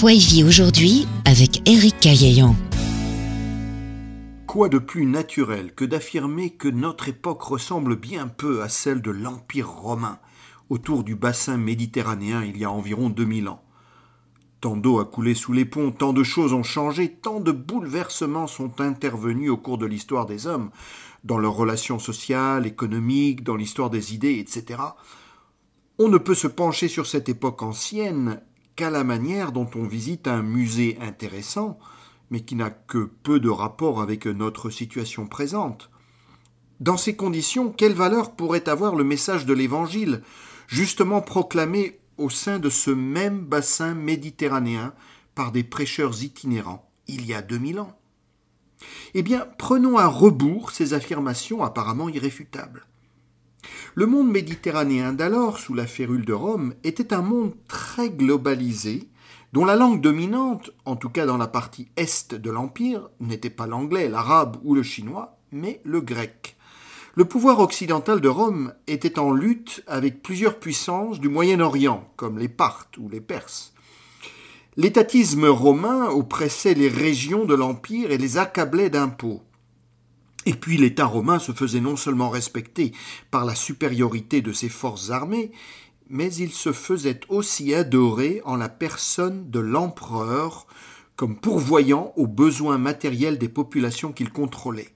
Foi aujourd'hui avec Eric Quoi de plus naturel que d'affirmer que notre époque ressemble bien peu à celle de l'Empire romain, autour du bassin méditerranéen il y a environ 2000 ans Tant d'eau a coulé sous les ponts, tant de choses ont changé, tant de bouleversements sont intervenus au cours de l'histoire des hommes, dans leurs relations sociales, économiques, dans l'histoire des idées, etc. On ne peut se pencher sur cette époque ancienne qu'à la manière dont on visite un musée intéressant, mais qui n'a que peu de rapport avec notre situation présente. Dans ces conditions, quelle valeur pourrait avoir le message de l'Évangile, justement proclamé au sein de ce même bassin méditerranéen par des prêcheurs itinérants il y a 2000 ans Eh bien, prenons à rebours ces affirmations apparemment irréfutables. Le monde méditerranéen d'alors, sous la férule de Rome, était un monde très globalisé, dont la langue dominante, en tout cas dans la partie est de l'Empire, n'était pas l'anglais, l'arabe ou le chinois, mais le grec. Le pouvoir occidental de Rome était en lutte avec plusieurs puissances du Moyen-Orient, comme les Parthes ou les Perses. L'étatisme romain oppressait les régions de l'Empire et les accablait d'impôts. Et puis l'État romain se faisait non seulement respecter par la supériorité de ses forces armées, mais il se faisait aussi adorer en la personne de l'empereur comme pourvoyant aux besoins matériels des populations qu'il contrôlait.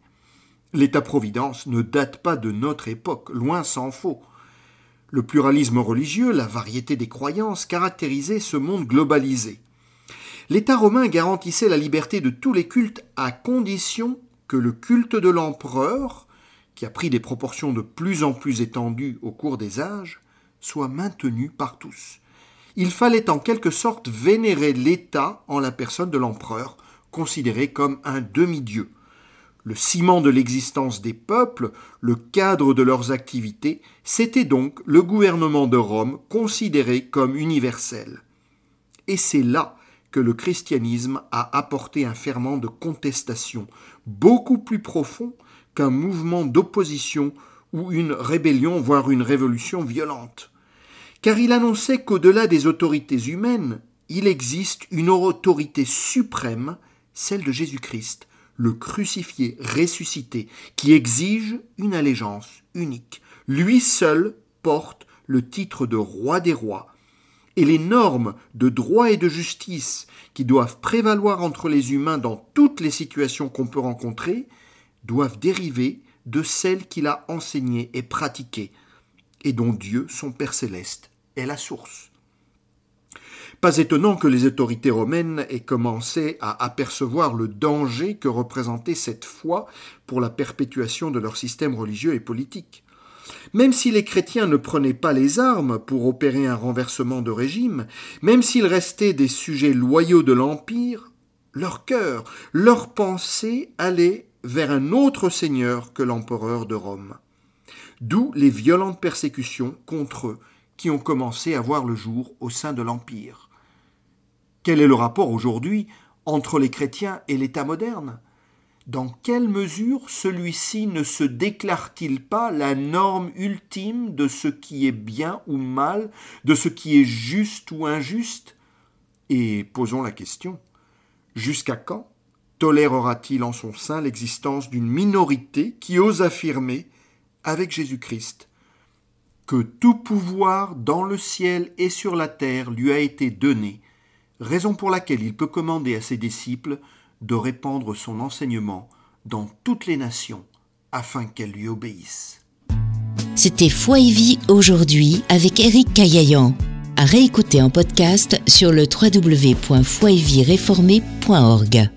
L'État-providence ne date pas de notre époque, loin s'en faut. Le pluralisme religieux, la variété des croyances caractérisaient ce monde globalisé. L'État romain garantissait la liberté de tous les cultes à condition que le culte de l'empereur, qui a pris des proportions de plus en plus étendues au cours des âges, soit maintenu par tous. Il fallait en quelque sorte vénérer l'État en la personne de l'empereur, considéré comme un demi-dieu. Le ciment de l'existence des peuples, le cadre de leurs activités, c'était donc le gouvernement de Rome considéré comme universel. Et c'est là que le christianisme a apporté un ferment de contestation beaucoup plus profond qu'un mouvement d'opposition ou une rébellion, voire une révolution violente. Car il annonçait qu'au-delà des autorités humaines, il existe une autorité suprême, celle de Jésus-Christ, le crucifié ressuscité, qui exige une allégeance unique. Lui seul porte le titre de roi des rois, et les normes de droit et de justice qui doivent prévaloir entre les humains dans toutes les situations qu'on peut rencontrer doivent dériver de celles qu'il a enseignées et pratiquées, et dont Dieu, son Père céleste, est la source. Pas étonnant que les autorités romaines aient commencé à apercevoir le danger que représentait cette foi pour la perpétuation de leur système religieux et politique. Même si les chrétiens ne prenaient pas les armes pour opérer un renversement de régime, même s'ils restaient des sujets loyaux de l'Empire, leur cœur, leur pensée allaient vers un autre seigneur que l'empereur de Rome. D'où les violentes persécutions contre eux qui ont commencé à voir le jour au sein de l'Empire. Quel est le rapport aujourd'hui entre les chrétiens et l'État moderne dans quelle mesure celui-ci ne se déclare-t-il pas la norme ultime de ce qui est bien ou mal, de ce qui est juste ou injuste Et posons la question, jusqu'à quand tolérera-t-il en son sein l'existence d'une minorité qui ose affirmer, avec Jésus-Christ, que tout pouvoir dans le ciel et sur la terre lui a été donné, raison pour laquelle il peut commander à ses disciples de répandre son enseignement dans toutes les nations afin qu'elles lui obéissent. C'était Foi et Vie aujourd'hui avec Eric Caillayan. À réécouter en podcast sur le www.foieviereformé.org.